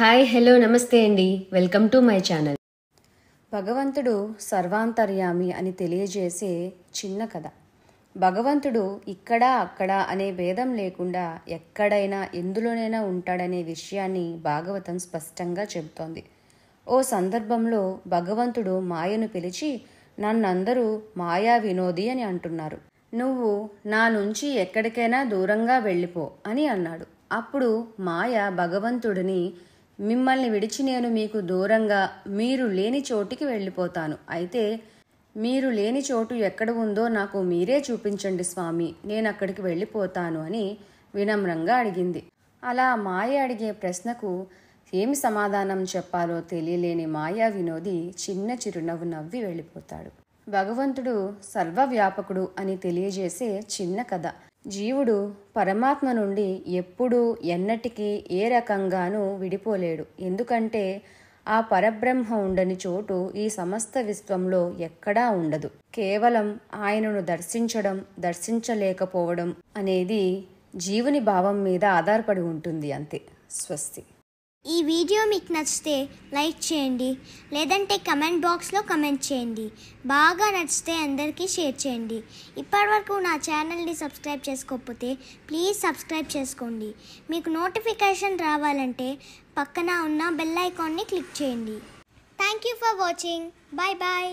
hi hello నమస్తే అండి welcome to my channel భగవంతుడు సర్వాంతర్యామి అని తెలియజేసే చిన్న కథ భగవంతుడు ఇక్కడ అక్కడ అనే భేదం లేకుండా ఎక్కడైనా ఎందులోనైనా ఉంటాడనే విషయాన్ని భాగవతం స్పష్టంగా చెబుతోంది ఓ సందర్భంలో భగవంతుడు మాయను పిలిచి నన్నందరూ మాయా వినోది అని అంటున్నారు నువ్వు నా నుంచి ఎక్కడికైనా దూరంగా వెళ్ళిపో అని అన్నాడు అప్పుడు మాయ భగవంతుడిని మిమ్మల్ని విడిచి నేను మీకు దూరంగా మీరు లేని చోటికి వెళ్ళిపోతాను అయితే మీరు లేని చోటు ఎక్కడ ఉందో నాకు మీరే చూపించండి స్వామి నేను అక్కడికి వెళ్ళిపోతాను అని వినమ్రంగా అడిగింది అలా మాయ అడిగే ప్రశ్నకు ఏమి సమాధానం చెప్పాలో తెలియలేని మాయా వినోది చిన్న చిరునవ్వు నవ్వి వెళ్ళిపోతాడు భగవంతుడు సర్వవ్యాపకుడు అని తెలియజేసే చిన్న కథ జీవుడు పరమాత్మ నుండి ఎప్పుడూ ఎన్నటికీ ఏ రకంగానూ విడిపోలేడు ఎందుకంటే ఆ పరబ్రహ్మ ఉండని చోటు ఈ సమస్త విశ్వంలో ఎక్కడా ఉండదు కేవలం ఆయనను దర్శించడం దర్శించలేకపోవడం అనేది జీవుని భావం మీద ఆధారపడి ఉంటుంది అంతే స్వస్తి ఈ వీడియో మీకు నచ్చితే లైక్ చేయండి లేదంటే కమెంట్ బాక్స్లో కమెంట్ చేయండి బాగా నచ్చితే అందరికీ షేర్ చేయండి ఇప్పటివరకు నా ఛానల్ని సబ్స్క్రైబ్ చేసుకోకపోతే ప్లీజ్ సబ్స్క్రైబ్ చేసుకోండి మీకు నోటిఫికేషన్ రావాలంటే పక్కన ఉన్న బెల్ ఐకాన్ని క్లిక్ చేయండి thank you for watching bye bye